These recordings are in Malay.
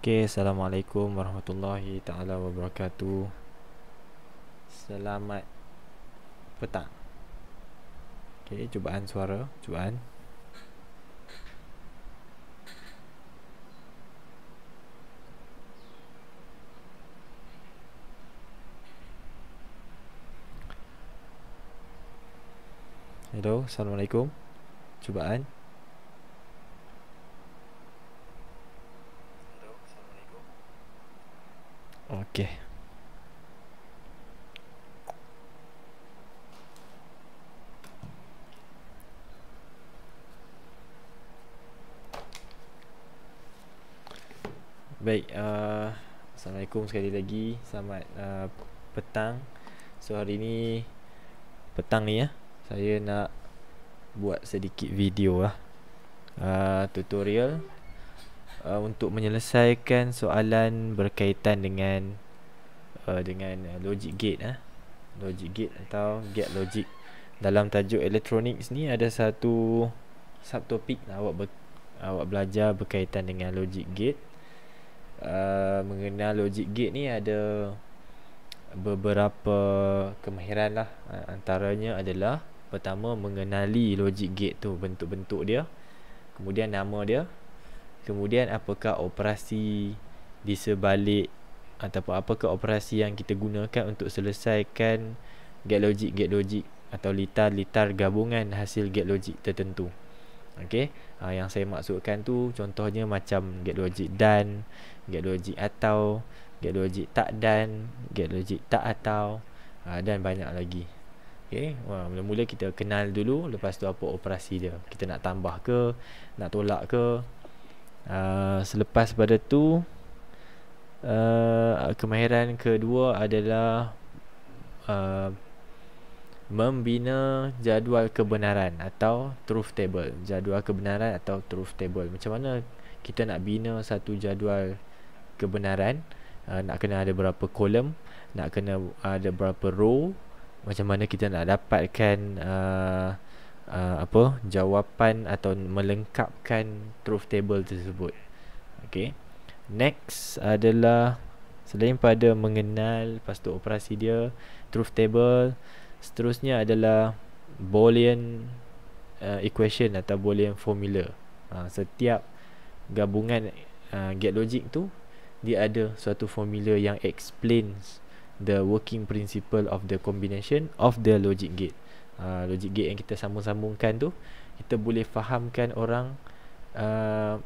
Okay, Assalamualaikum warahmatullahi taala wabarakatuh. Selamat petang. Okay, cubaan suara, cubaan. Hello, Assalamualaikum. Cubaan. Oke. Baik, uh, assalamualaikum sekali lagi. Selamat uh, petang. So hari ni petang ni ya. Saya nak buat sedikit video lah. Uh, tutorial uh, untuk menyelesaikan soalan berkaitan dengan uh, dengan uh, logic gate ah eh? logic gate atau gate logic dalam tajuk electronics ni ada satu subtopik lah awak ber, awak belajar berkaitan dengan logic gate uh, mengenal logic gate ni ada beberapa kemahiran lah uh, antaranya adalah pertama mengenali logic gate tu bentuk-bentuk dia kemudian nama dia Kemudian apakah operasi di sebalik ataupun apakah operasi yang kita gunakan untuk selesaikan get logic get logic atau litar litar gabungan hasil get logic tertentu. Okey, ha, yang saya maksudkan tu contohnya macam get logic dan, get logic atau, get logic tak dan, get logic tak atau ha, dan banyak lagi. Okey, ha, mula-mula kita kenal dulu lepas tu apa operasi dia. Kita nak tambah ke, nak tolak ke, Ah, selepas pada tu uh, kemahiran kedua adalah uh, membina jadual kebenaran atau truth table jadual kebenaran atau truth table macam mana kita nak bina satu jadual kebenaran uh, nak kena ada berapa kolom nak kena ada berapa row macam mana kita nak dapatkan uh, uh, apa jawapan atau melengkapkan truth table tersebut. Okay. Next adalah selain pada mengenal lepas operasi dia truth table seterusnya adalah boolean uh, equation atau boolean formula. Uh, setiap gabungan uh, gate logic tu dia ada suatu formula yang explains the working principle of the combination of the logic gate. Ah, logic gate yang kita sambung-sambungkan tu kita boleh fahamkan orang uh,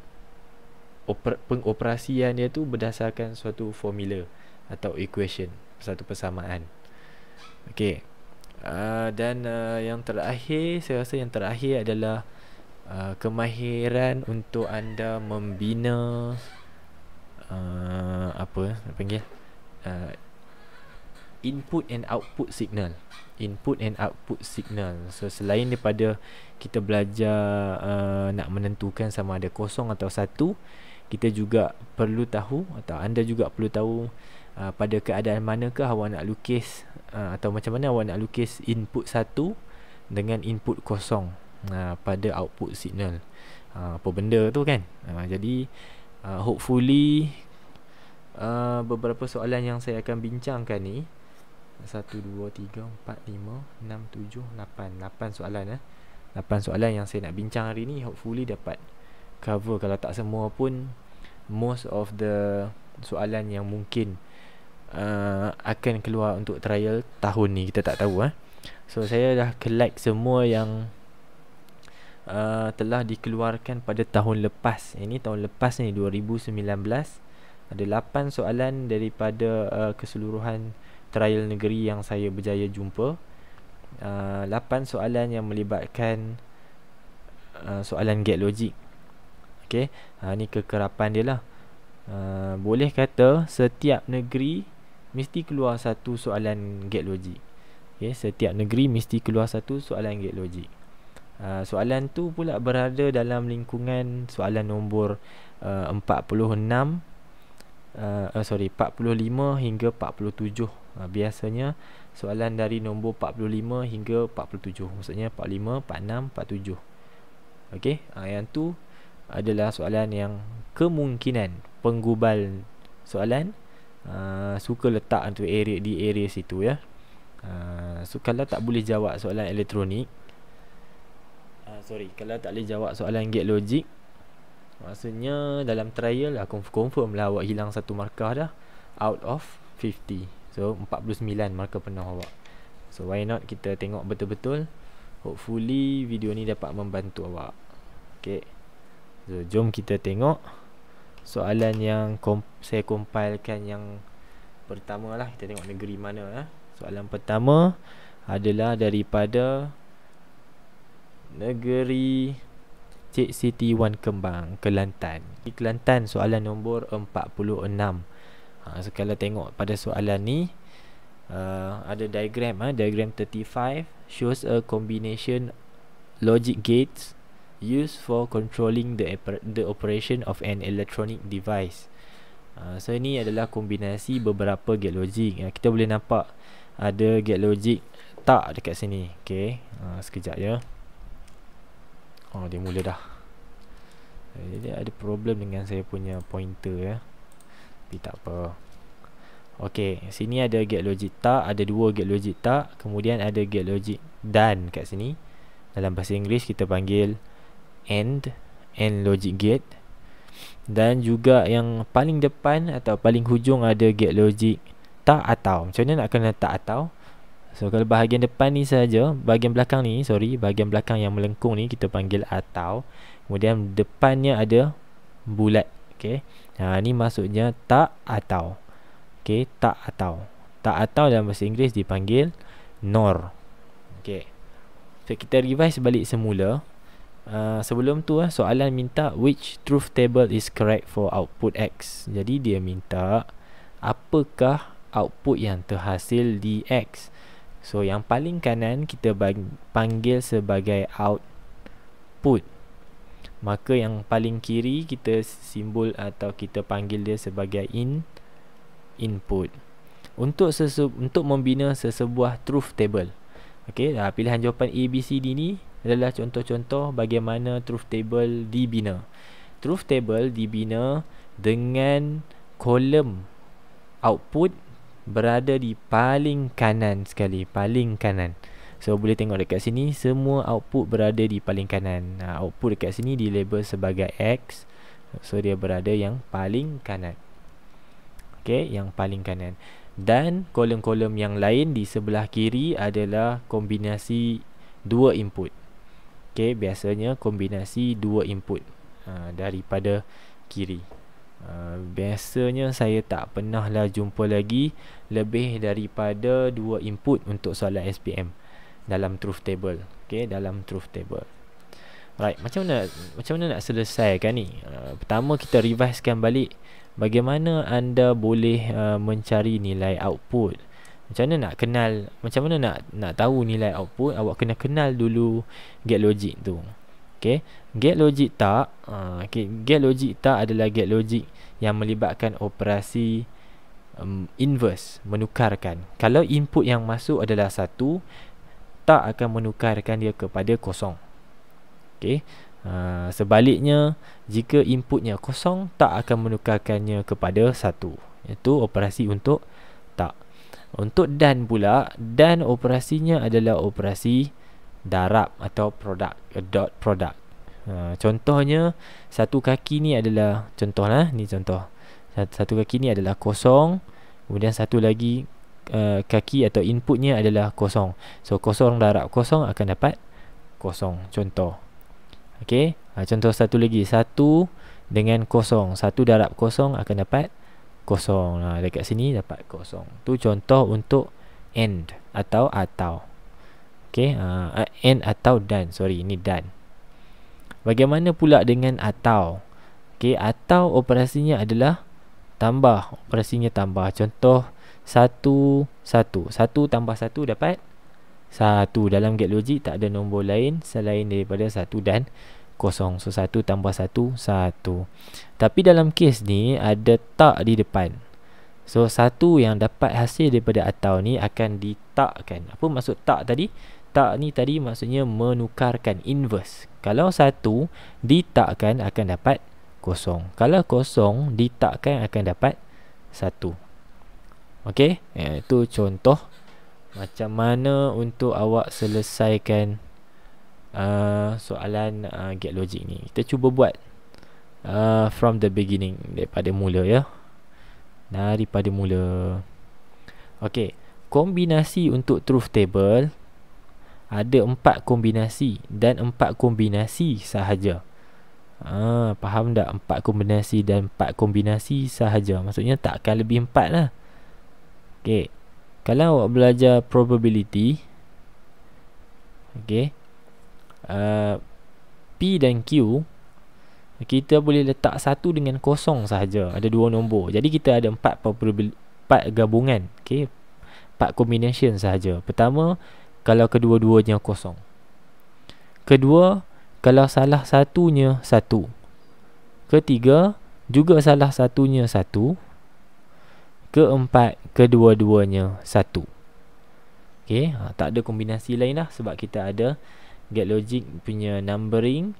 oper- pengoperasian dia tu berdasarkan suatu formula atau equation satu persamaan okey uh, dan uh, yang terakhir saya rasa yang terakhir adalah uh, kemahiran untuk anda membina uh, apa panggil input and output signal input and output signal so selain daripada kita belajar uh, nak menentukan sama ada kosong atau satu kita juga perlu tahu atau anda juga perlu tahu uh, pada keadaan manakah awak nak lukis uh, atau macam mana awak nak lukis input satu dengan input kosong uh, pada output signal uh, apa benda tu kan uh, jadi uh, hopefully uh, beberapa soalan yang saya akan bincangkan ni satu, dua, tiga, empat, lima, enam, tujuh, lapan Lapan soalan eh Lapan soalan yang saya nak bincang hari ni Hopefully dapat cover Kalau tak semua pun Most of the soalan yang mungkin uh, Akan keluar untuk trial tahun ni Kita tak tahu eh So saya dah collect semua yang uh, Telah dikeluarkan pada tahun lepas Ini tahun lepas ni 2019 Ada lapan soalan daripada uh, Keseluruhan trial negeri yang saya berjaya jumpa. Ah, lapan uh, soalan yang melibatkan uh, soalan gate logic. Okay, uh, ah, ni kekerapan dia lah. Uh, boleh kata setiap negeri mesti keluar satu soalan gate logic. Okay, setiap negeri mesti keluar satu soalan gate logic. Uh, soalan tu pula berada dalam lingkungan soalan nombor uh, 46 uh, uh, sorry 45 hingga 47 Ha, biasanya soalan dari nombor 45 hingga 47 maksudnya 45 46 47 okey ha, yang tu adalah soalan yang kemungkinan penggubal soalan uh, suka letak untuk area di area situ ya uh, so kalau tak boleh jawab soalan elektronik uh, sorry kalau tak boleh jawab soalan gate logic maksudnya dalam trial lah, confirm lah awak hilang satu markah dah out of 50 So 49 markah penuh awak So why not kita tengok betul-betul Hopefully video ni dapat membantu awak Okay So jom kita tengok Soalan yang komp saya compilekan yang pertama lah Kita tengok negeri mana eh. Soalan pertama adalah daripada Negeri Cik Siti Wan Kembang, Kelantan Kelantan soalan nombor 46 46 ha, so kalau tengok pada soalan ni uh, ada diagram ha, diagram 35 shows a combination logic gates used for controlling the the operation of an electronic device Uh, so ini adalah kombinasi beberapa gate logic uh, Kita boleh nampak ada gate logic tak dekat sini Okay, uh, ha, sekejap ya Oh dia mula dah Jadi eh, ada problem dengan saya punya pointer ya tapi tak apa ok sini ada gate logic tak ada dua gate logic tak kemudian ada gate logic dan kat sini dalam bahasa inggeris kita panggil and and logic gate dan juga yang paling depan atau paling hujung ada gate logic tak atau macam mana nak kena tak atau so kalau bahagian depan ni saja, bahagian belakang ni sorry bahagian belakang yang melengkung ni kita panggil atau kemudian depannya ada bulat Okay. Ha, ni maksudnya tak atau. Okay. Tak atau. Tak atau dalam bahasa Inggeris dipanggil nor. Okay. So, kita revise balik semula. Uh, sebelum tu lah, soalan minta which truth table is correct for output X. Jadi, dia minta apakah output yang terhasil di X. So, yang paling kanan kita panggil sebagai output maka yang paling kiri kita simbol atau kita panggil dia sebagai in input untuk sesu, untuk membina sesebuah truth table okey ha, pilihan jawapan a b c d ni adalah contoh-contoh bagaimana truth table dibina truth table dibina dengan kolom output berada di paling kanan sekali paling kanan So boleh tengok dekat sini semua output berada di paling kanan. Uh, output dekat sini di label sebagai X. So dia berada yang paling kanan. Okey, yang paling kanan. Dan kolom-kolom yang lain di sebelah kiri adalah kombinasi dua input. Okey, biasanya kombinasi dua input uh, daripada kiri. Uh, biasanya saya tak pernah lah jumpa lagi lebih daripada dua input untuk soalan SPM dalam truth table okey dalam truth table right macam mana macam mana nak selesaikan ni uh, pertama kita revisekan balik bagaimana anda boleh uh, mencari nilai output macam mana nak kenal macam mana nak nak tahu nilai output awak kena kenal dulu gate logic tu okey gate logic tak uh, okey gate logic tak adalah gate logic yang melibatkan operasi um, inverse menukarkan kalau input yang masuk adalah satu tak akan menukarkan dia kepada kosong. Okay. Uh, sebaliknya jika inputnya kosong tak akan menukarkannya kepada satu. Itu operasi untuk tak. Untuk dan pula dan operasinya adalah operasi darab atau product eh, dot product. Uh, contohnya satu kaki ni adalah contoh lah. ni contoh. Satu kaki ni adalah kosong kemudian satu lagi Eh, kaki atau inputnya adalah kosong so kosong darab kosong akan dapat kosong contoh okay? ha, contoh satu lagi satu dengan kosong satu darab kosong akan dapat kosong ha, dekat sini dapat kosong tu contoh untuk end atau atau okay? ha, end atau dan, sorry ini dan. bagaimana pula dengan atau okay? atau operasinya adalah tambah operasinya tambah contoh satu Satu Satu tambah satu dapat Satu Dalam gate logic tak ada nombor lain Selain daripada satu dan kosong So satu tambah satu Satu Tapi dalam kes ni Ada tak di depan So satu yang dapat hasil daripada atau ni Akan ditakkan Apa maksud tak tadi? Tak ni tadi maksudnya menukarkan Inverse Kalau satu Ditakkan akan dapat kosong Kalau kosong Ditakkan akan dapat satu Okey, eh, itu contoh macam mana untuk awak selesaikan uh, soalan uh, get logic ni. Kita cuba buat uh, from the beginning daripada mula ya. Daripada mula. Okey, kombinasi untuk truth table ada empat kombinasi dan empat kombinasi sahaja. Ah, faham tak? Empat kombinasi dan empat kombinasi sahaja. Maksudnya takkan lebih empat lah. Okay. Kalau awak belajar probability. Okay. Uh, P dan Q. Kita boleh letak satu dengan kosong sahaja. Ada dua nombor. Jadi kita ada empat probability. Empat gabungan. Okay. Empat combination sahaja. Pertama. Kalau kedua-duanya kosong. Kedua. Kalau salah satunya satu. Ketiga. Juga salah satunya Satu keempat kedua-duanya satu okay. ha, tak ada kombinasi lain lah sebab kita ada get logic punya numbering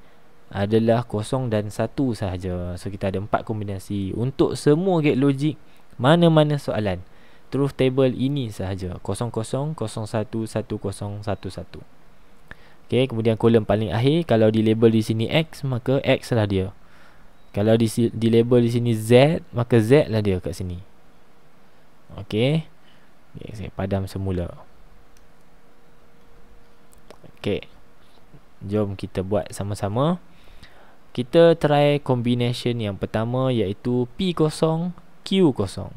adalah kosong dan satu sahaja so kita ada empat kombinasi untuk semua get logic mana-mana soalan truth table ini sahaja kosong kosong kosong satu satu kosong satu satu Okay, kemudian kolom paling akhir kalau di label di sini X maka X lah dia kalau di, di label di sini Z maka Z lah dia kat sini Okey. Okay, saya padam semula. Okey. Jom kita buat sama-sama. Kita try combination yang pertama iaitu P0 Q0.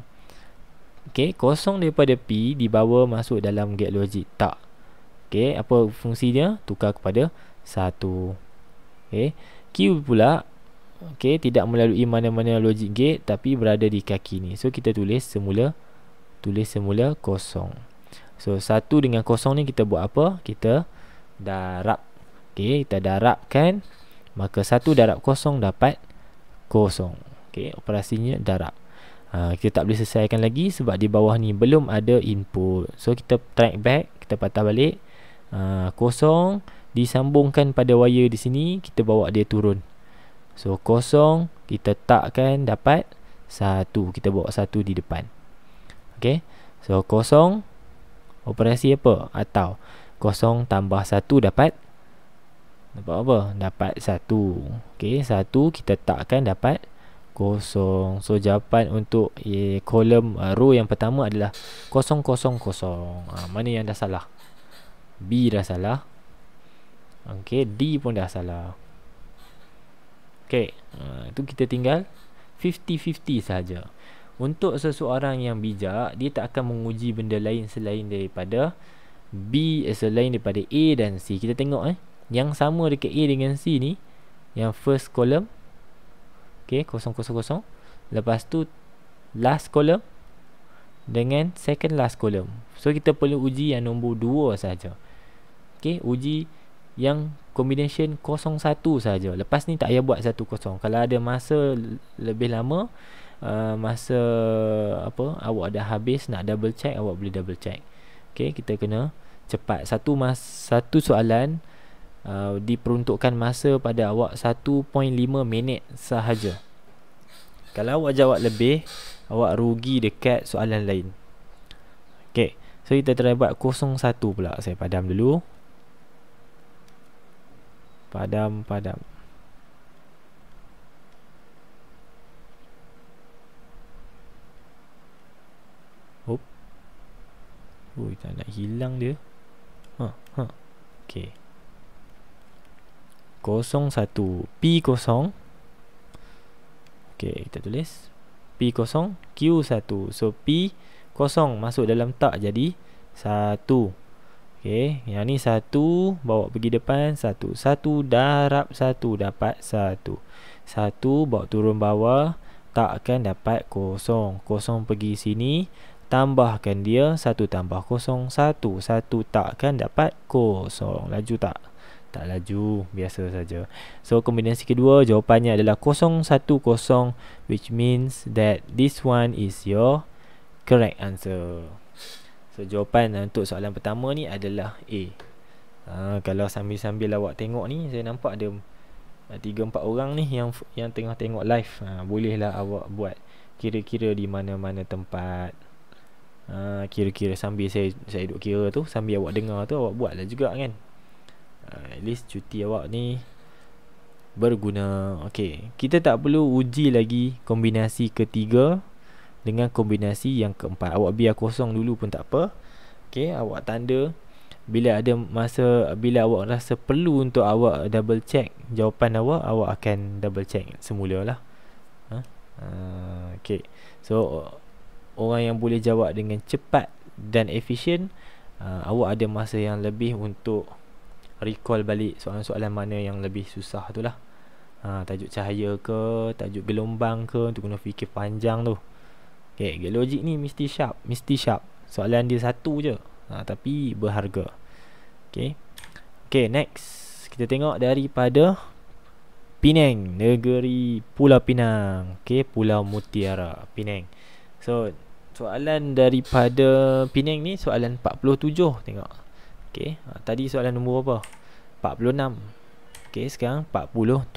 Okey, kosong daripada P dibawa masuk dalam gate logic tak. Okey, apa fungsinya? Tukar kepada 1. Okey, Q pula okey tidak melalui mana-mana logic gate tapi berada di kaki ni. So kita tulis semula tulis semula kosong. So, satu dengan kosong ni kita buat apa? Kita darab. Okay, kita darabkan. Maka satu darab kosong dapat kosong. Okay, operasinya darab. Uh, kita tak boleh selesaikan lagi sebab di bawah ni belum ada input. So, kita track back. Kita patah balik. Uh, kosong. Disambungkan pada wire di sini. Kita bawa dia turun. So, kosong. Kita takkan dapat satu. Kita bawa satu di depan. Okay. So kosong operasi apa? Atau kosong tambah satu dapat? Dapat apa? Dapat satu. Okay. Satu kita takkan dapat kosong. So jawapan untuk kolom eh, uh, row yang pertama adalah kosong kosong kosong. Ha, mana yang dah salah? B dah salah. Okay. D pun dah salah. Okay. Uh, ah, itu kita tinggal 50-50 sahaja. Untuk seseorang yang bijak, dia tak akan menguji benda lain selain daripada B eh, selain daripada A dan C. Kita tengok eh. Yang sama dekat A dengan C ni, yang first column okay, kosong kosong kosong. Lepas tu last column dengan second last column. So kita perlu uji yang nombor 2 saja. okay, uji yang combination 01 saja. Lepas ni tak payah buat 10. Kalau ada masa lebih lama uh, masa apa awak dah habis nak double check awak boleh double check okey kita kena cepat satu mas satu soalan uh, diperuntukkan masa pada awak 1.5 minit sahaja kalau awak jawab lebih awak rugi dekat soalan lain okey so kita try buat 01 pula saya padam dulu padam padam Oh, kita nak hilang dia. Ha, ha. Okey. 01 P0 Okey, kita tulis P0 Q1. So P0 masuk dalam tak jadi 1. Okey, yang ni 1 bawa pergi depan 1. 1 darab 1 dapat 1. 1 bawa turun bawah takkan dapat 0. 0 pergi sini, tambahkan dia 1 tambah kosong 1 1 tak kan dapat kosong laju tak tak laju biasa saja so kombinasi kedua jawapannya adalah 010 which means that this one is your correct answer so jawapan untuk soalan pertama ni adalah A ha, kalau sambil-sambil awak tengok ni saya nampak ada tiga empat orang ni yang yang tengah tengok live ha, bolehlah awak buat kira-kira di mana-mana tempat uh, Kira-kira sambil saya saya duduk kira tu Sambil awak dengar tu awak buat lah juga kan uh, At least cuti awak ni Berguna Okay Kita tak perlu uji lagi Kombinasi ketiga Dengan kombinasi yang keempat Awak biar kosong dulu pun tak apa Okay Awak tanda Bila ada masa Bila awak rasa perlu untuk awak double check Jawapan awak Awak akan double check semula lah huh? Ha? Ah, okay So orang yang boleh jawab dengan cepat dan efisien uh, awak ada masa yang lebih untuk recall balik soalan-soalan mana yang lebih susah tu lah uh, tajuk cahaya ke tajuk gelombang ke untuk kena fikir panjang tu Okay, geologik ni mesti sharp, mesti sharp. Soalan dia satu je. Ha, tapi berharga. Okay. Okay, next. Kita tengok daripada Penang. Negeri Pulau Pinang. Okay, Pulau Mutiara. Penang. So, soalan daripada Penang ni soalan 47 tengok. Okey, ha, tadi soalan nombor apa? 46. Okey, sekarang 47.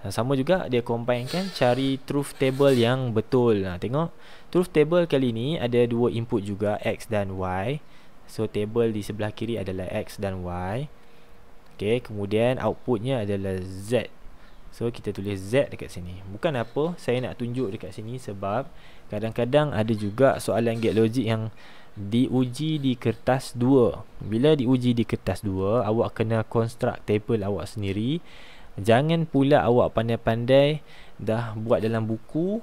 Ha, sama juga dia combine kan cari truth table yang betul. Ha, tengok. Truth table kali ni ada dua input juga x dan y. So table di sebelah kiri adalah x dan y. Okey, kemudian outputnya adalah z. So kita tulis z dekat sini. Bukan apa, saya nak tunjuk dekat sini sebab Kadang-kadang ada juga soalan gate logik yang diuji di kertas 2. Bila diuji di kertas 2, awak kena construct table awak sendiri. Jangan pula awak pandai-pandai dah buat dalam buku,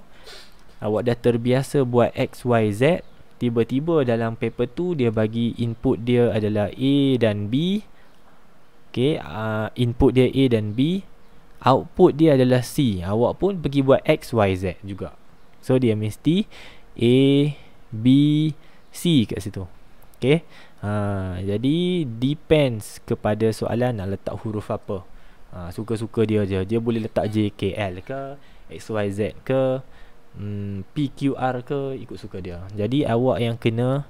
awak dah terbiasa buat x y z, tiba-tiba dalam paper tu dia bagi input dia adalah a dan b. Okey, uh, ah, input dia a dan b, output dia adalah c. Awak pun pergi buat x y z juga. So dia mesti A B C kat situ Okay ha, Jadi depends kepada soalan nak letak huruf apa ha, Suka-suka dia je Dia boleh letak J, K, L ke X, Y, Z ke hmm, P, Q, R ke Ikut suka dia Jadi awak yang kena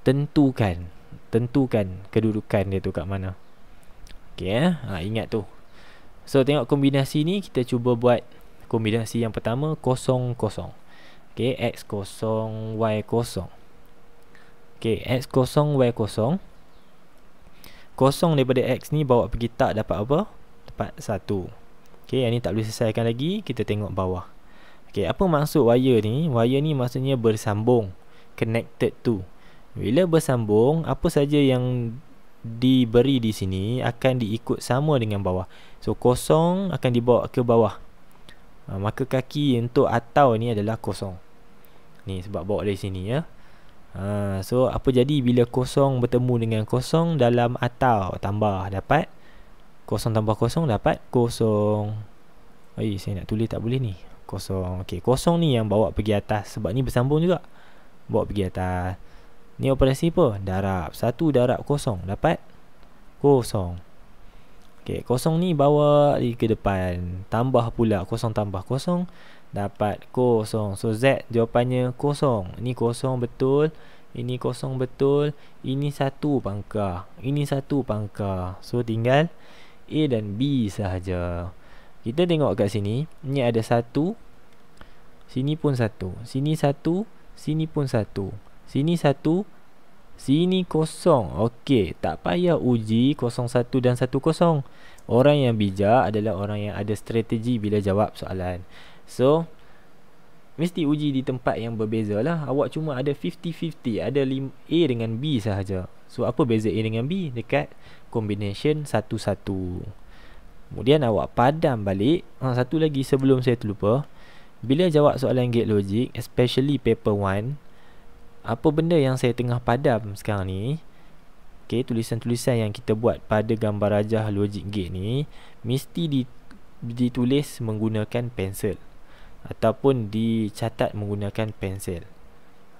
tentukan Tentukan kedudukan dia tu kat mana Okay eh? ha, Ingat tu So tengok kombinasi ni Kita cuba buat kombinasi yang pertama Kosong-kosong Okey, x kosong y kosong Okey, x kosong y kosong kosong daripada x ni bawa pergi tak dapat apa? dapat 1 Okey, yang ni tak boleh selesaikan lagi kita tengok bawah Okey, apa maksud wire ni? wire ni maksudnya bersambung connected to bila bersambung apa saja yang diberi di sini akan diikut sama dengan bawah so kosong akan dibawa ke bawah ah, maka kaki untuk atau ni adalah kosong Ni sebab bawa dari sini ya. Ha, so apa jadi bila kosong bertemu dengan kosong dalam atau tambah dapat kosong tambah kosong dapat kosong. Oi, saya nak tulis tak boleh ni. Kosong. Okey, kosong ni yang bawa pergi atas sebab ni bersambung juga. Bawa pergi atas. Ni operasi apa? Darab. Satu darab kosong dapat kosong. okay kosong ni bawa ke depan. Tambah pula kosong tambah kosong dapat kosong so Z jawapannya kosong ini kosong betul ini kosong betul ini satu pangkah ini satu pangkah so tinggal A dan B sahaja kita tengok kat sini ni ada satu sini pun satu sini satu sini pun satu sini satu sini kosong okey tak payah uji kosong satu dan satu kosong orang yang bijak adalah orang yang ada strategi bila jawab soalan So Mesti uji di tempat yang berbeza lah Awak cuma ada 50-50 Ada A dengan B sahaja So apa beza A dengan B Dekat combination satu-satu Kemudian awak padam balik ha, Satu lagi sebelum saya terlupa Bila jawab soalan gate logic Especially paper 1 Apa benda yang saya tengah padam sekarang ni Okay, tulisan-tulisan yang kita buat pada gambar rajah logic gate ni Mesti ditulis menggunakan pensel ataupun dicatat menggunakan pensel.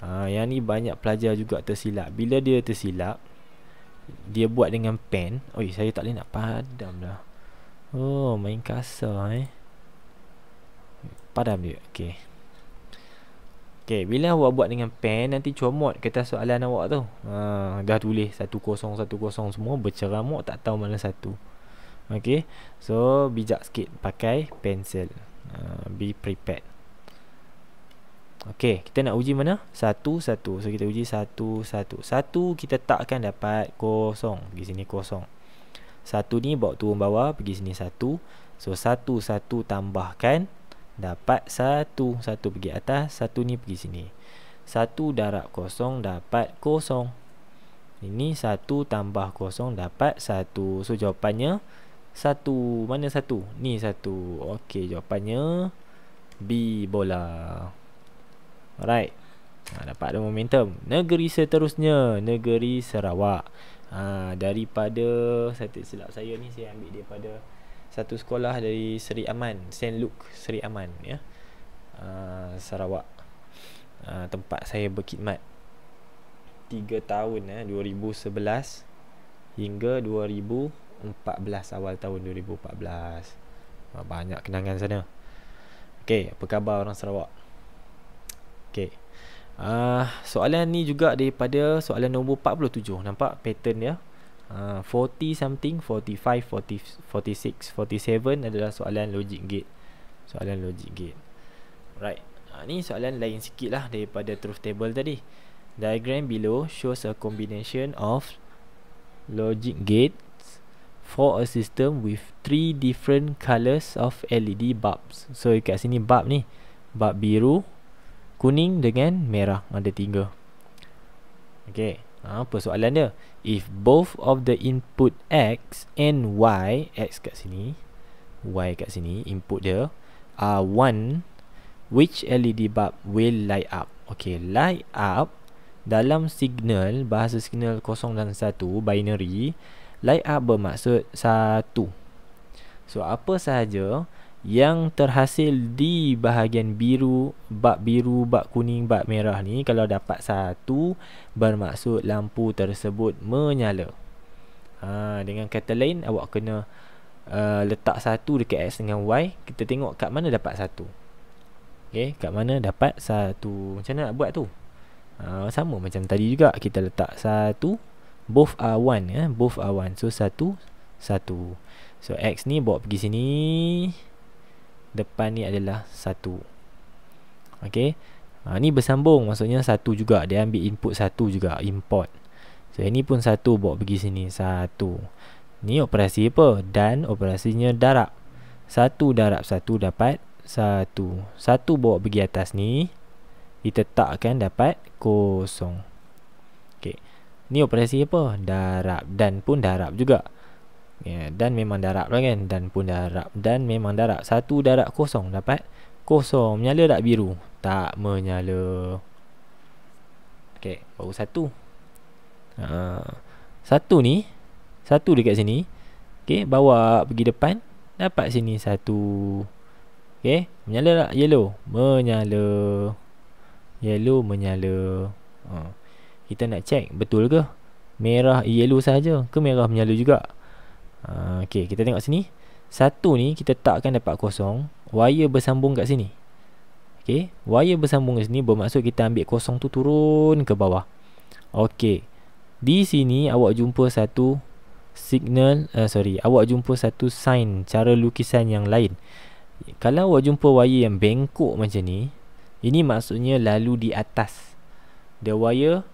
Ha, yang ni banyak pelajar juga tersilap. Bila dia tersilap, dia buat dengan pen. Oi, saya tak boleh nak padam dah. Oh, main kasar eh. Padam dia. Okey. Okey, bila awak buat dengan pen, nanti comot kertas soalan awak tu. Ha, dah tulis satu kosong, satu kosong semua. Berceramuk tak tahu mana satu. Okey. So, bijak sikit. Pakai Pensel. Uh, be prepared Okey, kita nak uji mana? Satu, satu So, kita uji satu, satu Satu, kita takkan dapat kosong Pergi sini kosong Satu ni bawa turun bawah Pergi sini satu So, satu, satu tambahkan Dapat satu Satu pergi atas Satu ni pergi sini Satu darab kosong Dapat kosong Ini satu tambah kosong Dapat satu So, jawapannya satu mana satu ni satu okey jawapannya B bola alright ha, dapat ada momentum negeri seterusnya negeri Sarawak ha, daripada saya tak silap saya ni saya ambil daripada satu sekolah dari Seri Aman Saint Luke Seri Aman ya ha, Sarawak ha, tempat saya berkhidmat 3 tahun eh 2011 hingga 2014 awal tahun 2014 ah, banyak kenangan sana okey apa khabar orang Sarawak okey uh, soalan ni juga daripada soalan nombor 47 nampak pattern dia uh, ah, 40 something 45 40 46 47 adalah soalan logic gate soalan logic gate right uh, ni soalan lain sikit lah daripada truth table tadi diagram below shows a combination of logic gate for a system with three different colours of LED bulbs. So dekat sini bulb ni, bulb biru, kuning dengan merah ada tiga. Okay, ha, apa soalan dia? If both of the input X and Y, X kat sini, Y kat sini, input dia are one, which LED bulb will light up? Okay, light up dalam signal, bahasa signal 0 dan 1, binary, Light up bermaksud satu. So apa sahaja yang terhasil di bahagian biru, bak biru, bak kuning, bak merah ni kalau dapat satu bermaksud lampu tersebut menyala. Ha, dengan kata lain awak kena uh, letak satu dekat X dengan Y kita tengok kat mana dapat satu. Okay, kat mana dapat satu. Macam mana nak buat tu? Uh, sama macam tadi juga kita letak satu both are one eh? both are one so satu satu so x ni bawa pergi sini depan ni adalah satu ok ha, ni bersambung maksudnya satu juga dia ambil input satu juga import so ini pun satu bawa pergi sini satu ni operasi apa dan operasinya darab satu darab satu dapat satu satu bawa pergi atas ni kita takkan dapat kosong Ni operasi apa? Darab dan pun darab juga. Ya, yeah, dan memang darab lah kan? Dan pun darab dan memang darab. Satu darab kosong dapat. Kosong. Menyala tak biru? Tak menyala. Okey, baru satu. Ha. Satu ni, satu dekat sini. Okey, bawa pergi depan. Dapat sini satu. Okey, menyala tak yellow? Menyala. Yellow menyala. Ha kita nak check betul ke merah yellow saja ke merah menyala juga uh, okey kita tengok sini satu ni kita takkan dapat kosong wire bersambung kat sini Okay wire bersambung kat sini bermaksud kita ambil kosong tu turun ke bawah Okay di sini awak jumpa satu signal uh, sorry awak jumpa satu sign cara lukisan yang lain kalau awak jumpa wire yang bengkok macam ni ini maksudnya lalu di atas the wire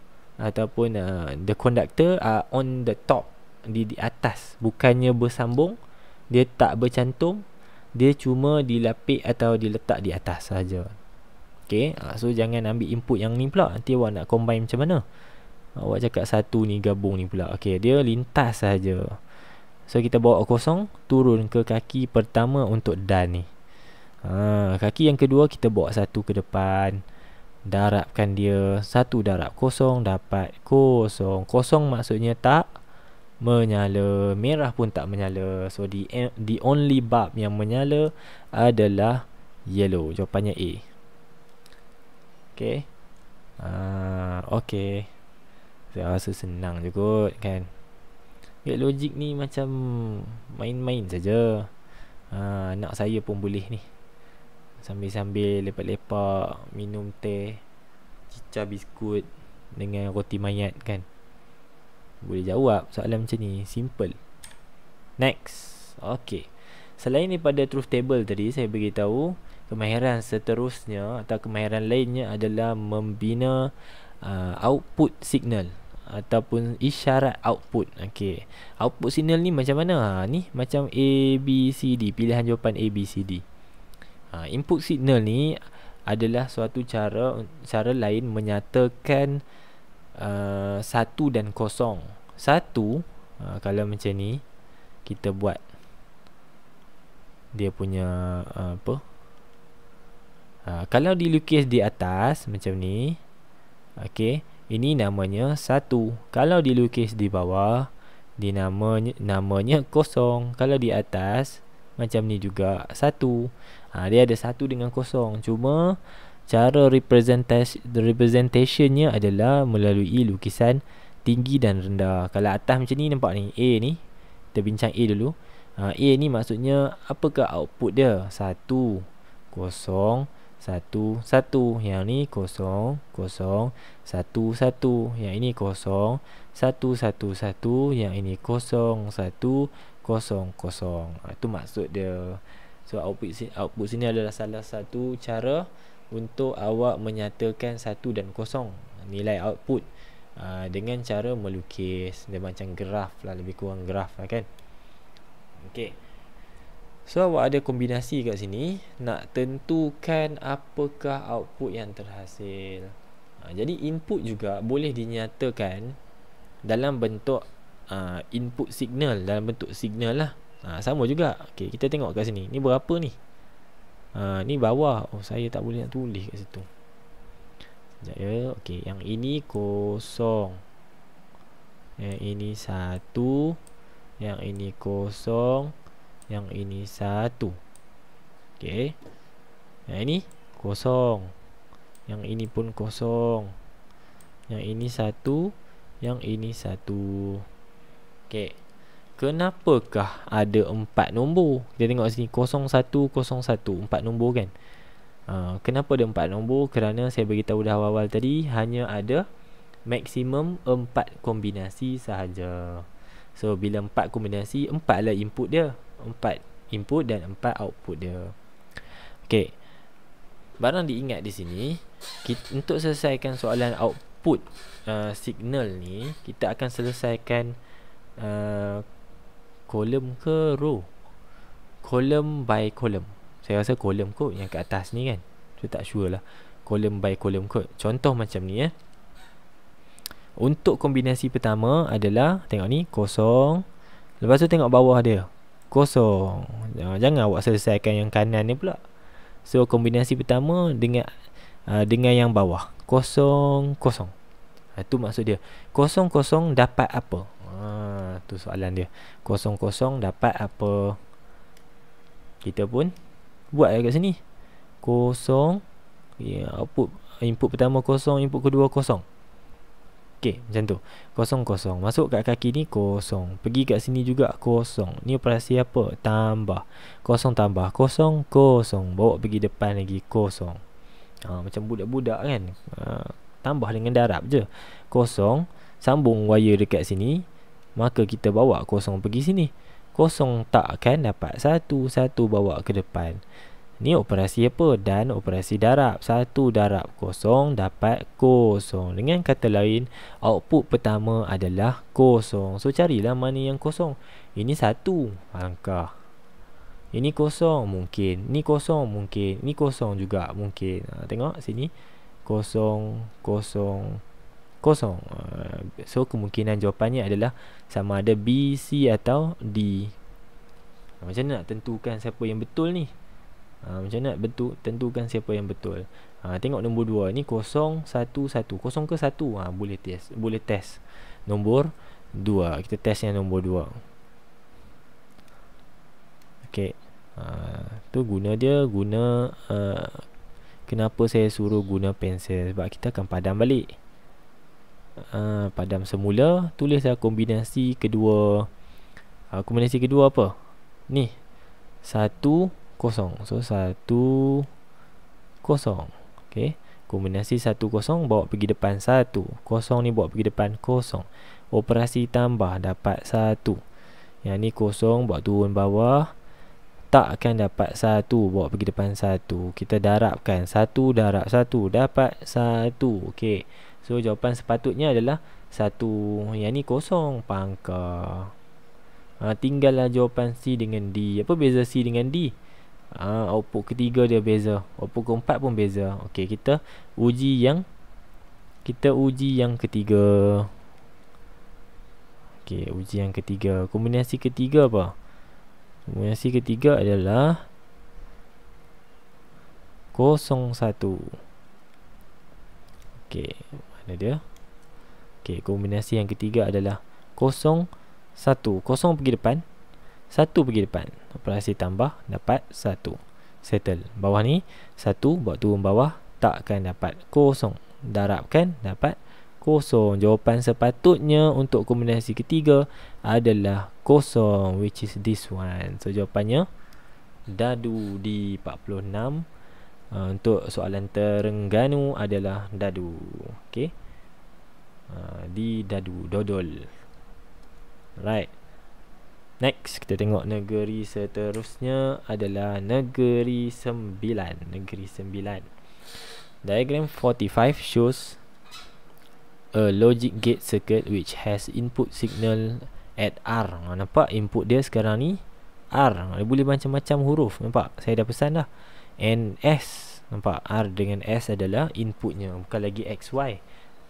ataupun uh, the conductor are on the top di di atas bukannya bersambung dia tak bercantum dia cuma dilapik atau diletak di atas saja okey uh, so jangan ambil input yang ni pula nanti awak nak combine macam mana awak cakap satu ni gabung ni pula okey dia lintas saja so kita bawa kosong turun ke kaki pertama untuk dan ni ha, kaki yang kedua kita bawa satu ke depan darabkan dia satu darab kosong dapat kosong kosong maksudnya tak menyala merah pun tak menyala so the the only bulb yang menyala adalah yellow jawapannya A okay uh, okay saya rasa senang je kot kan Ya, logik ni macam main-main saja. Ha, ah, anak saya pun boleh ni. Sambil-sambil lepak-lepak Minum teh Cicah biskut Dengan roti mayat kan Boleh jawab soalan macam ni Simple Next Okay Selain daripada truth table tadi Saya beritahu Kemahiran seterusnya Atau kemahiran lainnya adalah Membina uh, Output signal Ataupun isyarat output Okay Output signal ni macam mana ha, Ni macam A, B, C, D Pilihan jawapan A, B, C, D ha, input signal ni adalah suatu cara cara lain menyatakan uh, satu dan kosong satu uh, kalau macam ni kita buat dia punya uh, apa uh, kalau dilukis di atas macam ni okey ini namanya satu kalau dilukis di bawah dinamanya namanya kosong kalau di atas macam ni juga satu ha, Dia ada satu dengan kosong Cuma cara the representationnya adalah melalui lukisan tinggi dan rendah Kalau atas macam ni nampak ni A ni Kita bincang A dulu ha, A ni maksudnya apakah output dia Satu Kosong satu, satu Yang ni kosong, kosong Satu, satu Yang ini kosong Satu, satu, satu Yang ini kosong Satu, kosong, kosong Itu ha, maksud dia So output sini, output sini adalah salah satu cara untuk awak menyatakan satu dan kosong nilai output aa, ah, dengan cara melukis dia macam graf lah lebih kurang graf lah kan Okay So awak ada kombinasi kat sini nak tentukan apakah output yang terhasil ha, Jadi input juga boleh dinyatakan dalam bentuk aa, ah, input signal dalam bentuk signal lah ha, Sama juga okay, Kita tengok kat sini Ni berapa ni ha, Ni bawah Oh saya tak boleh nak tulis kat situ Sekejap ya okay, Yang ini kosong Yang ini satu Yang ini kosong Yang ini satu Okay Yang ini kosong Yang ini pun kosong Yang ini satu Yang ini satu Okay Kenapakah ada empat nombor Kita tengok sini 0101 Empat nombor kan uh, Kenapa ada empat nombor Kerana saya bagi tahu dah awal-awal tadi Hanya ada Maksimum empat kombinasi sahaja So bila empat kombinasi Empat lah input dia Empat input dan empat output dia Okay Barang diingat di sini kita, Untuk selesaikan soalan output uh, signal ni Kita akan selesaikan uh, kolom ke row kolom by kolom saya rasa kolom kot yang kat atas ni kan saya tak sure lah kolom by kolom kot contoh macam ni ya eh. untuk kombinasi pertama adalah tengok ni kosong lepas tu tengok bawah dia kosong jangan jangan awak selesaikan yang kanan ni pula so kombinasi pertama dengan uh, dengan yang bawah kosong kosong itu ha, maksud dia kosong kosong dapat apa Ha, tu soalan dia kosong-kosong dapat apa kita pun buat lah kat sini kosong yeah, output input pertama kosong input kedua kosong ok macam tu kosong-kosong masuk kat kaki ni kosong pergi kat sini juga kosong ni operasi apa tambah kosong tambah kosong kosong bawa pergi depan lagi kosong ha, macam budak-budak kan ha, tambah dengan darab je kosong sambung wire dekat sini maka kita bawa kosong pergi sini. Kosong tak akan dapat satu-satu bawa ke depan. Ni operasi apa? Dan operasi darab. Satu darab kosong dapat kosong. Dengan kata lain, output pertama adalah kosong. So, carilah mana yang kosong. Ini satu angka. Ini kosong mungkin. Ini kosong mungkin. Ini kosong juga mungkin. Ha, tengok sini. kosong, kosong kosong. Eh, so kemungkinan jawapannya adalah sama ada B, C atau D. Ah, macam mana nak tentukan siapa yang betul ni? Ah, macam mana nak betul, tentukan siapa yang betul? Ah, tengok nombor 2 ni kosong, satu, satu. Kosong ke satu? boleh test. Boleh test. Nombor 2. Kita test yang nombor 2. Okay. Ha, tu guna dia guna uh, kenapa saya suruh guna pensel sebab kita akan padam balik uh, padam semula tulislah kombinasi kedua uh, kombinasi kedua apa ni 1 kosong so 1 kosong okey kombinasi 1 kosong bawa pergi depan 1 kosong ni bawa pergi depan kosong operasi tambah dapat 1 yang ni kosong bawa turun bawah tak akan dapat 1 bawa pergi depan 1 kita darabkan 1 darab 1 dapat 1 okey So jawapan sepatutnya adalah Satu Yang ni kosong Pangkar ha, Tinggallah jawapan C dengan D Apa beza C dengan D? Ha, output ketiga dia beza Output keempat pun beza Okey kita uji yang Kita uji yang ketiga Okey uji yang ketiga Kombinasi ketiga apa? Kombinasi ketiga adalah kosong satu. Okay. Ini dia. Okey, kombinasi yang ketiga adalah kosong satu kosong pergi depan, satu pergi depan. Operasi tambah dapat satu Settle. Bawah ni satu buat turun bawah takkan dapat kosong Darabkan dapat kosong Jawapan sepatutnya untuk kombinasi ketiga adalah kosong which is this one. So jawapannya dadu di 46. Uh, untuk soalan Terengganu adalah dadu. Okey di ah, dadu dodol right next kita tengok negeri seterusnya adalah negeri sembilan negeri sembilan diagram 45 shows a logic gate circuit which has input signal at R ah, nampak input dia sekarang ni R ah, dia boleh macam-macam huruf nampak saya dah pesan dah and S nampak R dengan S adalah inputnya bukan lagi XY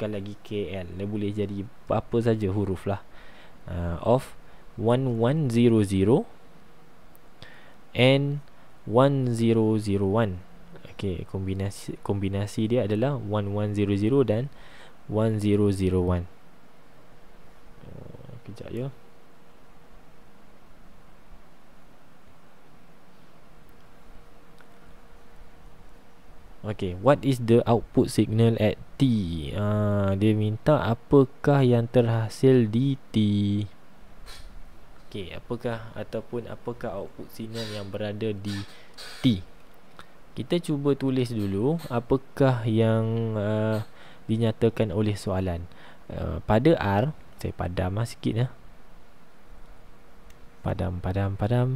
bukan lagi KL Dia boleh jadi apa saja huruf lah uh, Of 1100 And 1001 Okay kombinasi, kombinasi dia adalah 1100 dan 1001 uh, Kejap ya Okay, what is the output signal at T? Ah, dia minta apakah yang terhasil di T? Okay, apakah ataupun apakah output signal yang berada di T? Kita cuba tulis dulu apakah yang uh, dinyatakan oleh soalan. Uh, pada R, saya padam lah sikit ya. Padam, padam, padam.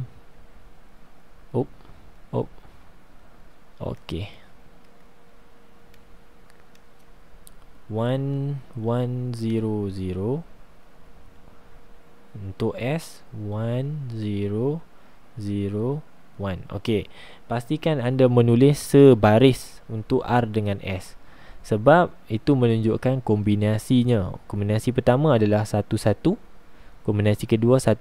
Oh, oh. Okay. 1100 untuk S 1001 okey pastikan anda menulis sebaris untuk R dengan S sebab itu menunjukkan kombinasinya kombinasi pertama adalah 11 kombinasi kedua 10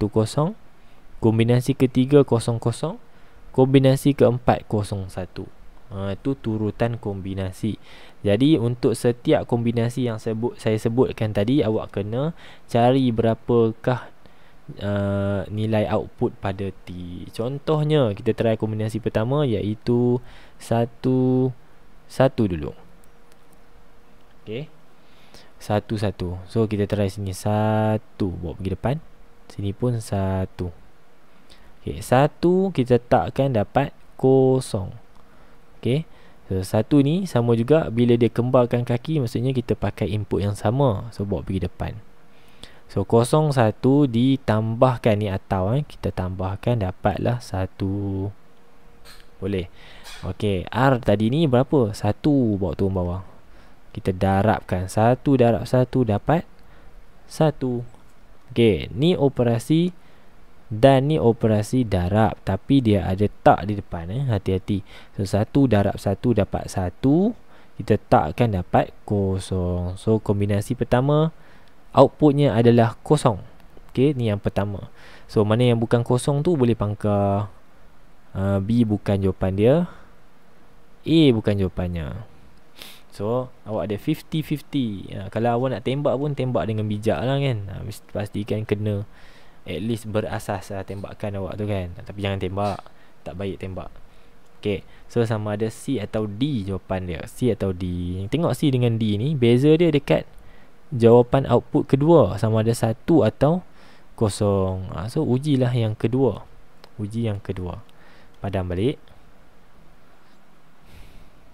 kombinasi ketiga 00 kombinasi keempat 01 Ha, itu turutan kombinasi. Jadi untuk setiap kombinasi yang sebut saya sebutkan tadi awak kena cari berapakah Uh, nilai output pada T Contohnya kita try kombinasi pertama Iaitu Satu Satu dulu Okay Satu satu So kita try sini Satu Bawa pergi depan Sini pun satu Okay Satu kita takkan dapat Kosong Okey, So, satu ni sama juga bila dia kembarkan kaki maksudnya kita pakai input yang sama. So bawa pergi depan. So kosong satu ditambahkan ni atau eh, kita tambahkan dapatlah satu. Boleh. Okey, R tadi ni berapa? Satu bawa turun bawah. Kita darabkan. Satu darab satu dapat satu. Okey, Ni operasi dan ni operasi darab tapi dia ada tak di depan eh hati-hati so satu darab satu dapat satu kita takkan dapat kosong so kombinasi pertama outputnya adalah kosong Okay, ni yang pertama so mana yang bukan kosong tu boleh pangkar uh, b bukan jawapan dia a bukan jawapannya so awak ada 50 50 uh, kalau awak nak tembak pun tembak dengan bijak lah kan uh, pastikan kena At least berasas lah tembakan awak tu kan Tapi jangan tembak Tak baik tembak Okay So sama ada C atau D jawapan dia C atau D Tengok C dengan D ni Beza dia dekat Jawapan output kedua Sama ada satu atau Kosong ha, So ujilah yang kedua Uji yang kedua Padam balik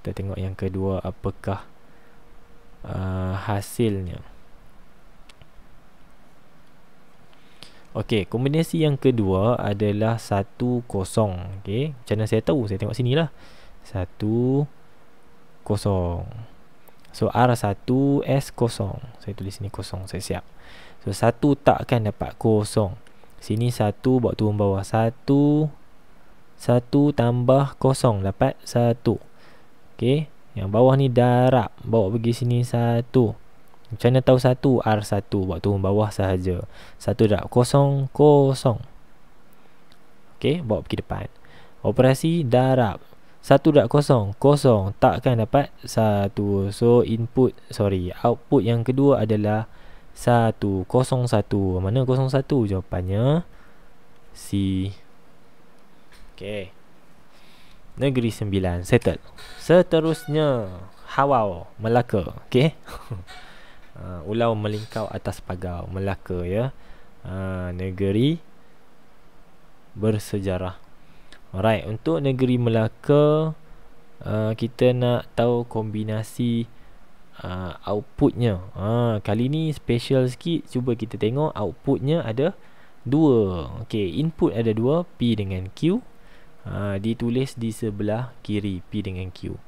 Kita tengok yang kedua Apakah uh, Hasilnya Okey, kombinasi yang kedua adalah 10. Okey, macam mana saya tahu? Saya tengok sini lah. 10. So R1 S0. Saya tulis sini kosong. Saya siap. So 1 takkan dapat kosong. Sini 1 buat turun bawah 1. 1 tambah kosong dapat 1. Okey, yang bawah ni darab, bawa pergi sini 1. Macam mana tahu satu R satu waktu turun sahaja Satu dah kosong Kosong Okay Bawa pergi depan Operasi darab Satu dah kosong Kosong Takkan dapat Satu So input Sorry Output yang kedua adalah Satu Kosong satu Mana kosong satu Jawapannya C Okay Negeri Sembilan Settle Seterusnya Hawau Melaka Okay uh, ulau melingkau atas pagau Melaka ya uh, negeri bersejarah alright untuk negeri Melaka uh, kita nak tahu kombinasi uh, outputnya uh, kali ni special sikit cuba kita tengok outputnya ada dua Okay input ada dua p dengan q Uh, ditulis di sebelah kiri P dengan Q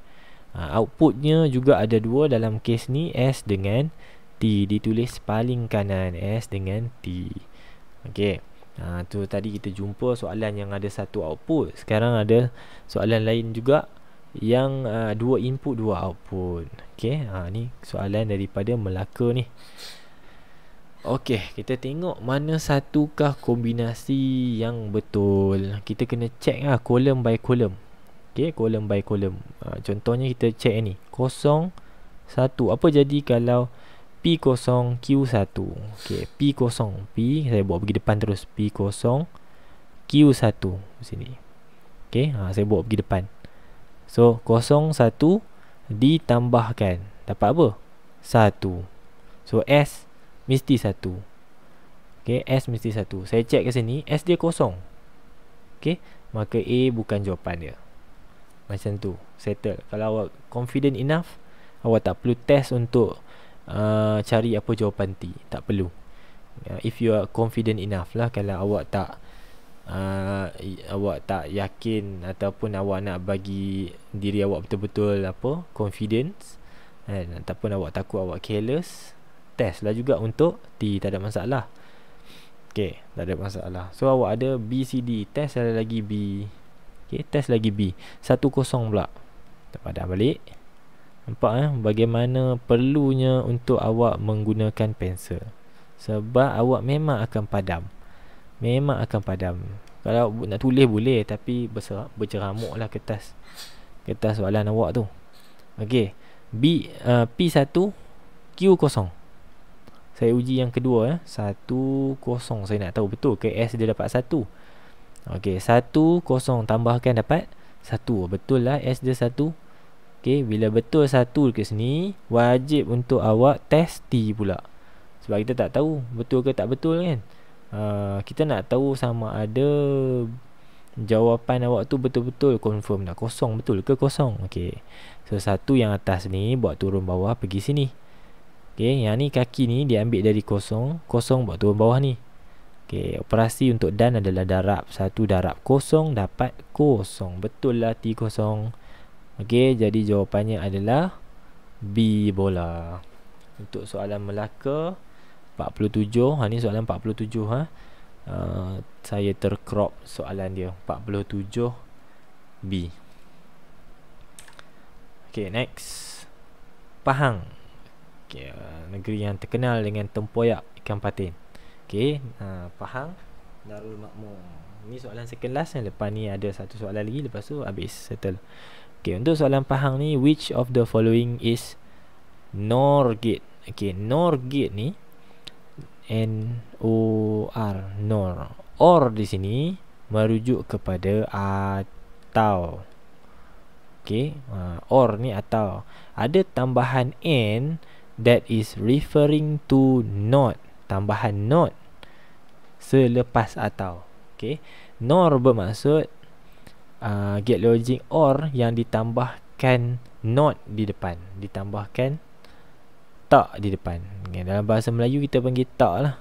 Outputnya juga ada dua dalam kes ni S dengan ditulis paling kanan S dengan T. Okey. Ha, tu tadi kita jumpa soalan yang ada satu output. Sekarang ada soalan lain juga yang uh, dua input dua output. Okey. Ha ni soalan daripada Melaka ni. Okey, kita tengok mana satukah kombinasi yang betul. Kita kena check lah kolom by kolom Okey, kolom by kolom Ha, contohnya kita check ni. Kosong, satu. Apa jadi kalau P0Q1 Okay P0 P Saya buat pergi depan terus P0 Q1 Sini Okay ha, Saya buat pergi depan So 0,1 Ditambahkan Dapat apa? 1 So S Mesti 1 Okay S mesti 1 Saya check ke sini S dia kosong Okay Maka A bukan jawapan dia Macam tu Settle Kalau awak confident enough Awak tak perlu test untuk uh, cari apa jawapan T tak perlu uh, if you are confident enough lah kalau awak tak uh, awak tak yakin ataupun awak nak bagi diri awak betul-betul apa confidence kan ataupun awak takut awak careless test lah juga untuk T tak ada masalah Okay, tak ada masalah. So, awak ada B, C, D. Test ada lagi B. Okay, test lagi B. Satu kosong pula. Kita padam balik. Nampak eh bagaimana perlunya untuk awak menggunakan pensel. Sebab awak memang akan padam. Memang akan padam. Kalau nak tulis boleh tapi berceramuklah kertas. Kertas soalan awak tu. Okey. B uh, P1 Q0. Saya uji yang kedua eh. 1 0 saya nak tahu betul ke S dia dapat 1. Okey, 1 0 tambahkan dapat 1. Betul lah S dia Okey, bila betul satu ke sini, wajib untuk awak test testi pula. Sebab kita tak tahu betul ke tak betul kan. Uh, kita nak tahu sama ada jawapan awak tu betul-betul confirm dah kosong betul ke kosong. Okey. So satu yang atas ni buat turun bawah pergi sini. Okey, yang ni kaki ni diambil dari kosong, kosong buat turun bawah ni. Okey, operasi untuk dan adalah darab. Satu darab kosong dapat kosong. Betul lah T kosong. Okey, jadi jawapannya adalah B bola. Untuk soalan Melaka 47, ha ni soalan 47 ha. Uh, saya tercrop soalan dia 47 B. Okey, next. Pahang. Okey, uh, negeri yang terkenal dengan tempoyak ikan patin. Okey, uh, Pahang Darul Makmur. Ini soalan second last yang lepas ni ada satu soalan lagi lepas tu habis settle. Okay, untuk soalan pahang ni Which of the following is NOR gate Okay, NOR gate ni N-O-R NOR OR di sini Merujuk kepada Atau Okay, uh, OR ni atau Ada tambahan N That is referring to NOT Tambahan NOT Selepas atau Okay, NOR bermaksud uh, get logic or yang ditambahkan not di depan ditambahkan tak di depan okay, dalam bahasa Melayu kita panggil tak lah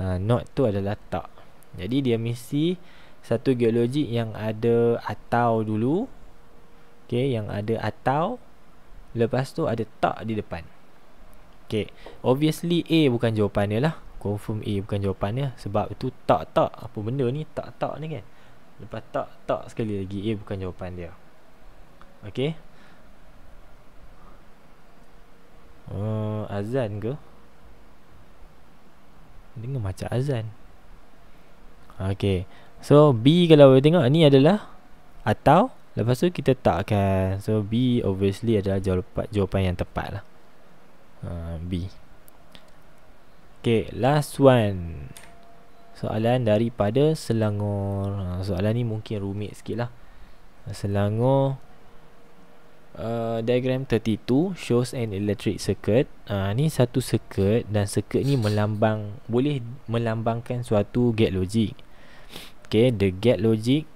uh, not tu adalah tak jadi dia mesti satu get logic yang ada atau dulu okay, yang ada atau lepas tu ada tak di depan Okay. Obviously A bukan jawapannya lah Confirm A bukan jawapannya Sebab tu tak tak Apa benda ni tak tak ni kan Lepas tak, tak sekali lagi A bukan jawapan dia Okay uh, Azan ke? Dengar macam azan Okay So B kalau awak tengok ni adalah Atau Lepas tu kita takkan So B obviously adalah jawapan, jawapan yang tepat lah uh, B Okay last one soalan daripada Selangor ha, soalan ni mungkin rumit sikit lah ha, Selangor Uh, diagram 32 shows an electric circuit. Uh, ni satu circuit dan circuit ni melambang boleh melambangkan suatu gate logic. Okay, the gate logic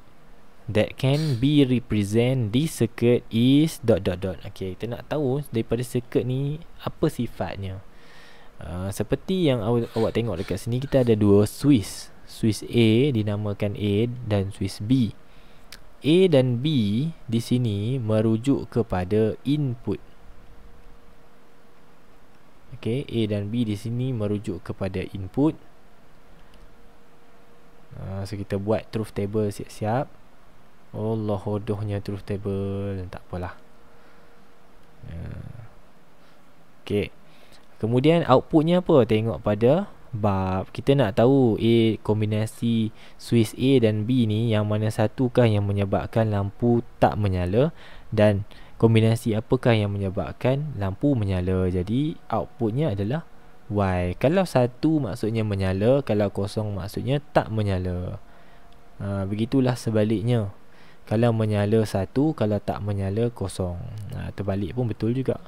that can be represent this circuit is dot dot dot. Okay, kita nak tahu daripada circuit ni apa sifatnya. Ah, seperti yang awak, awak tengok dekat sini kita ada dua Swiss. Swiss A dinamakan A dan Swiss B. A dan B di sini merujuk kepada input. Okey, A dan B di sini merujuk kepada input. Ha, so kita buat truth table siap-siap. Allah hodohnya truth table, tak apalah. Ha. Okey. Kemudian outputnya apa? Tengok pada bab kita nak tahu A kombinasi Swiss A dan B ni yang mana satukah yang menyebabkan lampu tak menyala dan kombinasi apakah yang menyebabkan lampu menyala. Jadi outputnya adalah Y. Kalau satu maksudnya menyala, kalau kosong maksudnya tak menyala. Ha, begitulah sebaliknya. Kalau menyala satu, kalau tak menyala kosong. Ha, terbalik pun betul juga.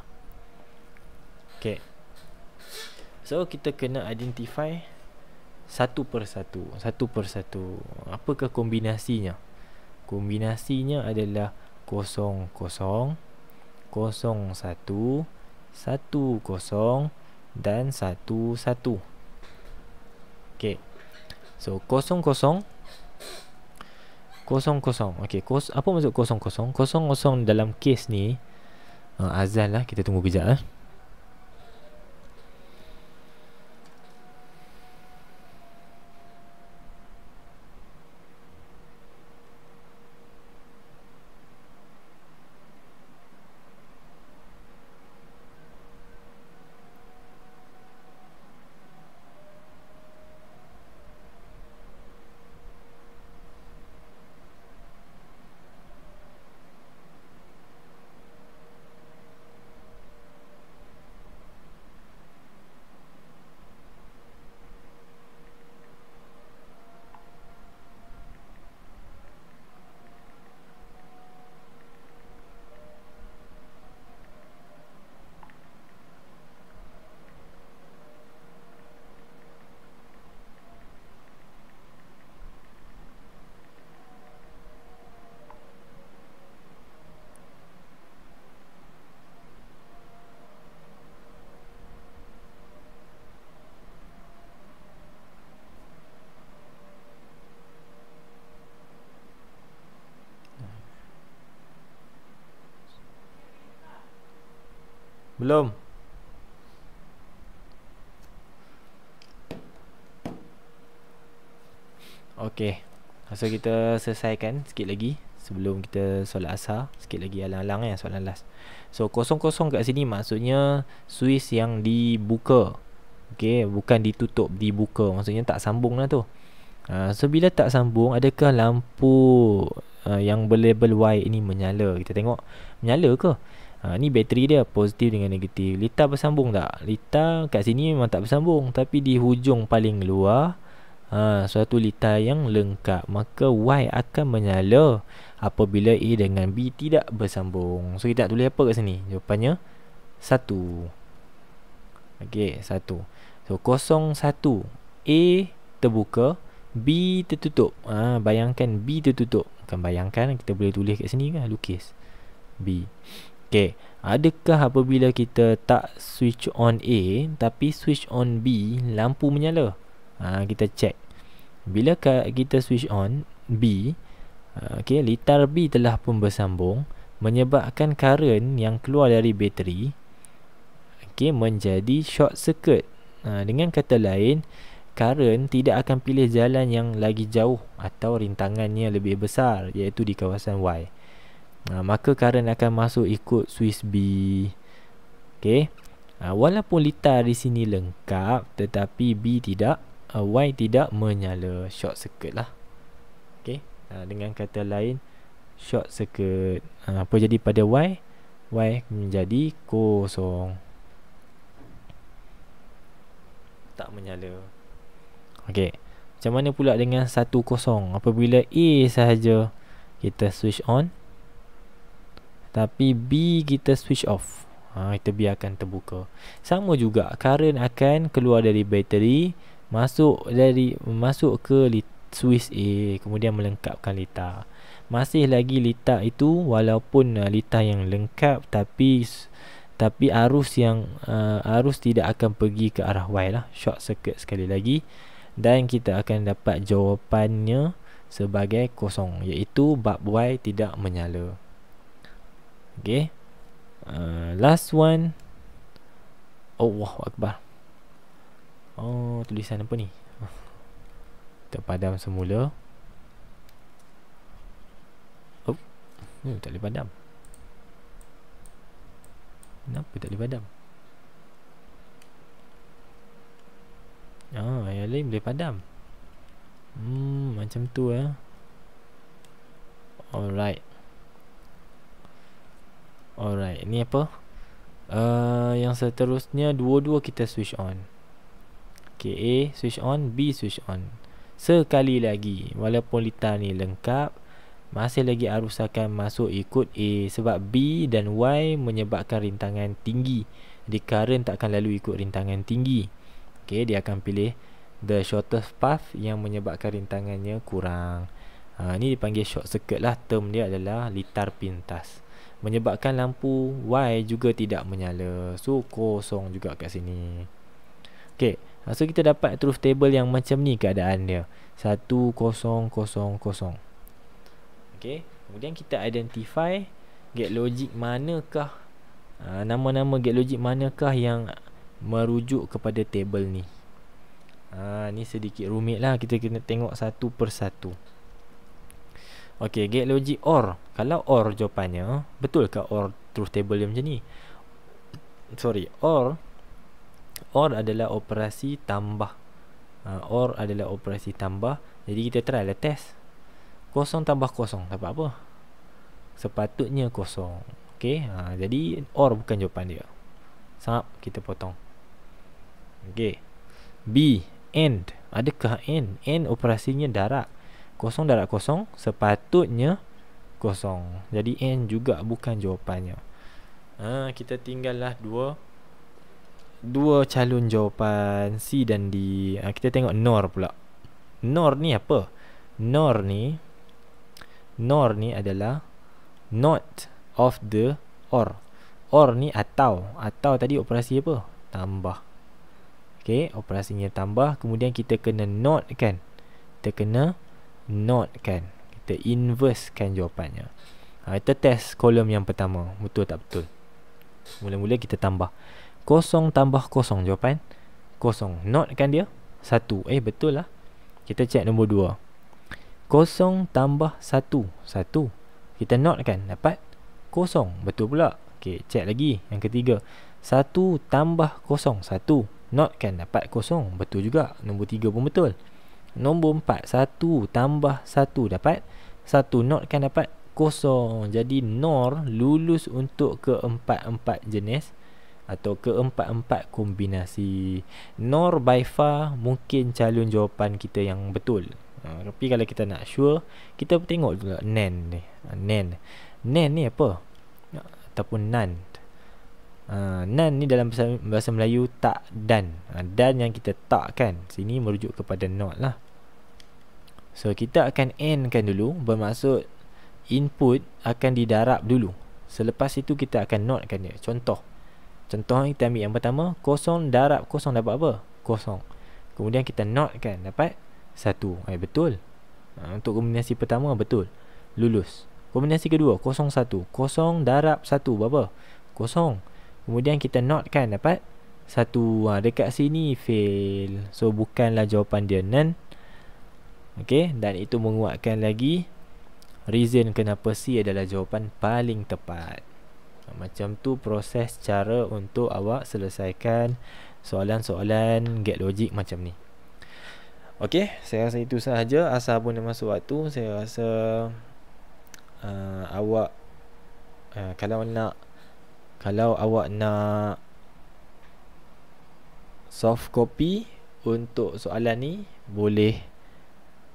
Okay. So kita kena identify satu per satu satu per persatu. Apakah kombinasinya? Kombinasinya adalah kosong kosong kosong satu satu kosong dan satu satu. Okay. So kosong kosong kosong kosong. Okay kos. Apa maksud kosong kosong kosong kosong dalam kes ni uh, azal lah kita tunggu kejap eh. Belum. Okey. So kita selesaikan sikit lagi sebelum kita solat asar sikit lagi alang-alang eh soalan last. So kosong-kosong kat sini maksudnya Swiss yang dibuka. Okey, bukan ditutup, dibuka. Maksudnya tak sambung lah tu. Uh, so bila tak sambung, adakah lampu uh, yang berlabel white ni menyala? Kita tengok. Menyala ke? ha, Ni bateri dia Positif dengan negatif Lita bersambung tak? Lita kat sini memang tak bersambung Tapi di hujung paling luar ha, Suatu litar yang lengkap Maka Y akan menyala Apabila A dengan B tidak bersambung So kita nak tulis apa kat sini? Jawapannya Satu Okay, satu So, kosong satu A terbuka B tertutup ha, Bayangkan B tertutup Bukan bayangkan Kita boleh tulis kat sini kan Lukis B Okay, adakah apabila kita tak switch on A tapi switch on B lampu menyala? Ha, kita check. Bila kita switch on B, ha, okay, litar B telah pun bersambung menyebabkan current yang keluar dari bateri okay, menjadi short circuit. Ha, dengan kata lain, current tidak akan pilih jalan yang lagi jauh atau rintangannya lebih besar iaitu di kawasan Y. Ha, maka current akan masuk ikut Swiss B. Okay. Ha, ah, walaupun litar di sini lengkap tetapi B tidak, uh, Y tidak menyala short circuit lah. Okay. Ha, dengan kata lain, short circuit. Ha, apa jadi pada Y? Y menjadi kosong. Tak menyala. Okay. Macam mana pula dengan satu kosong? Apabila A sahaja kita switch on, tapi B kita switch off ha, kita biarkan terbuka sama juga current akan keluar dari bateri masuk dari masuk ke switch A kemudian melengkapkan litar masih lagi litar itu walaupun uh, litar yang lengkap tapi tapi arus yang uh, arus tidak akan pergi ke arah Y lah short circuit sekali lagi dan kita akan dapat jawapannya sebagai kosong iaitu bab Y tidak menyala Okay. Uh, last one. Oh, wah, akbar. Oh, tulisan apa ni? Kita padam semula. Oh, ni tak boleh padam. Kenapa tak boleh padam? Ah, yang lain boleh padam. Hmm, macam tu eh. Alright. Alright, ni apa? Uh, yang seterusnya dua-dua kita switch on. Okay, A switch on, B switch on. Sekali lagi, walaupun litar ni lengkap, masih lagi arus akan masuk ikut A sebab B dan Y menyebabkan rintangan tinggi. Jadi current takkan lalu ikut rintangan tinggi. Okay, dia akan pilih the shortest path yang menyebabkan rintangannya kurang. Ha, ni dipanggil short circuit lah. Term dia adalah litar pintas menyebabkan lampu Y juga tidak menyala so kosong juga kat sini Okay, so kita dapat truth table yang macam ni keadaan dia 1 0 0 0 Okay, kemudian kita identify get logic manakah ha, nama-nama uh, gate logic manakah yang merujuk kepada table ni Ha, ni sedikit rumit lah kita kena tengok satu persatu Okey, gate logic OR. Kalau OR jawapannya, betul ke OR truth table dia macam ni? Sorry, OR OR adalah operasi tambah. Uh, OR adalah operasi tambah. Jadi kita try lah test. Kosong tambah kosong dapat apa? Sepatutnya kosong. Okey, uh, jadi OR bukan jawapan dia. Sangat kita potong. Okey. B, AND. Adakah AND? AND operasinya darat kosong darab kosong sepatutnya kosong jadi n juga bukan jawapannya ha, kita tinggallah dua dua calon jawapan c dan d ha, kita tengok nor pula nor ni apa nor ni nor ni adalah not of the or or ni atau atau tadi operasi apa tambah Okay, operasinya tambah Kemudian kita kena not kan Kita kena not kan kita inverse kan jawapannya ha, kita test kolom yang pertama betul tak betul mula-mula kita tambah kosong tambah kosong jawapan kosong not kan dia satu eh betul lah kita check nombor dua kosong tambah satu satu kita not kan dapat kosong betul pula ok check lagi yang ketiga satu tambah kosong satu not kan dapat kosong betul juga nombor tiga pun betul Nombor 4 1 tambah 1 dapat 1 not kan dapat kosong Jadi nor lulus untuk keempat-empat jenis Atau keempat-empat kombinasi Nor by far mungkin calon jawapan kita yang betul ha, Tapi kalau kita nak sure Kita tengok dulu nen ni ha, Nen Nen ni apa? Ataupun nan Uh, nan ni dalam bahasa, bahasa Melayu tak dan uh, Dan yang kita tak kan Sini merujuk kepada not lah So kita akan endkan dulu bermaksud input akan didarab dulu. Selepas itu kita akan notkan dia. Contoh. Contoh kita ambil yang pertama kosong darab kosong dapat apa? Kosong. Kemudian kita notkan dapat satu. Eh betul. Ha, untuk kombinasi pertama betul. Lulus. Kombinasi kedua kosong satu. Kosong darab satu berapa? Kosong. Kemudian kita notkan dapat satu. Ha, dekat sini fail. So bukanlah jawapan dia. None. Okey, dan itu menguatkan lagi reason kenapa C adalah jawapan paling tepat. Macam tu proses cara untuk awak selesaikan soalan-soalan get logic macam ni. Okey, saya rasa itu sahaja. Asal pun dah masuk waktu, saya rasa uh, awak uh, kalau nak kalau awak nak soft copy untuk soalan ni boleh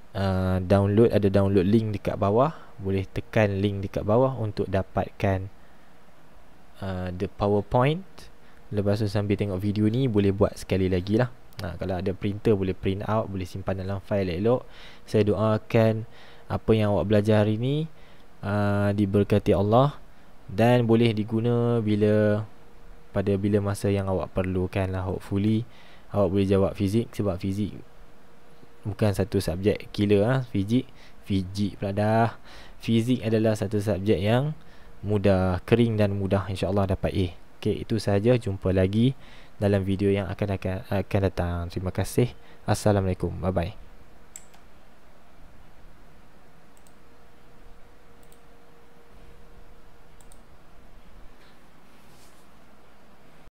Uh, download ada download link dekat bawah boleh tekan link dekat bawah untuk dapatkan uh, the powerpoint lepas tu sambil tengok video ni boleh buat sekali lagi lah nah, kalau ada printer boleh print out boleh simpan dalam file elok saya doakan apa yang awak belajar hari ni uh, diberkati Allah dan boleh diguna bila pada bila masa yang awak perlukan lah hopefully awak boleh jawab fizik sebab fizik bukan satu subjek killer ah ha? fizik fizik pula dah fizik adalah satu subjek yang mudah kering dan mudah insyaallah dapat A okey itu sahaja jumpa lagi dalam video yang akan akan akan datang terima kasih assalamualaikum bye bye